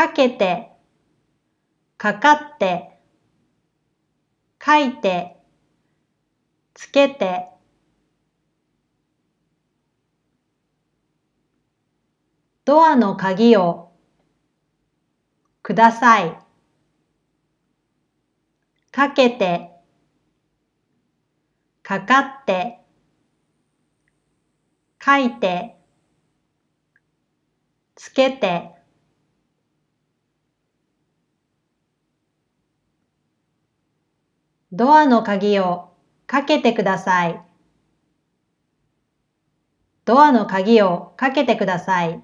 かけて、かかって、書いて、つけて、ドアの鍵をください。かけて、かかって、書いて、つけて、ドアの鍵をかけてください。ドアの鍵をかけてください。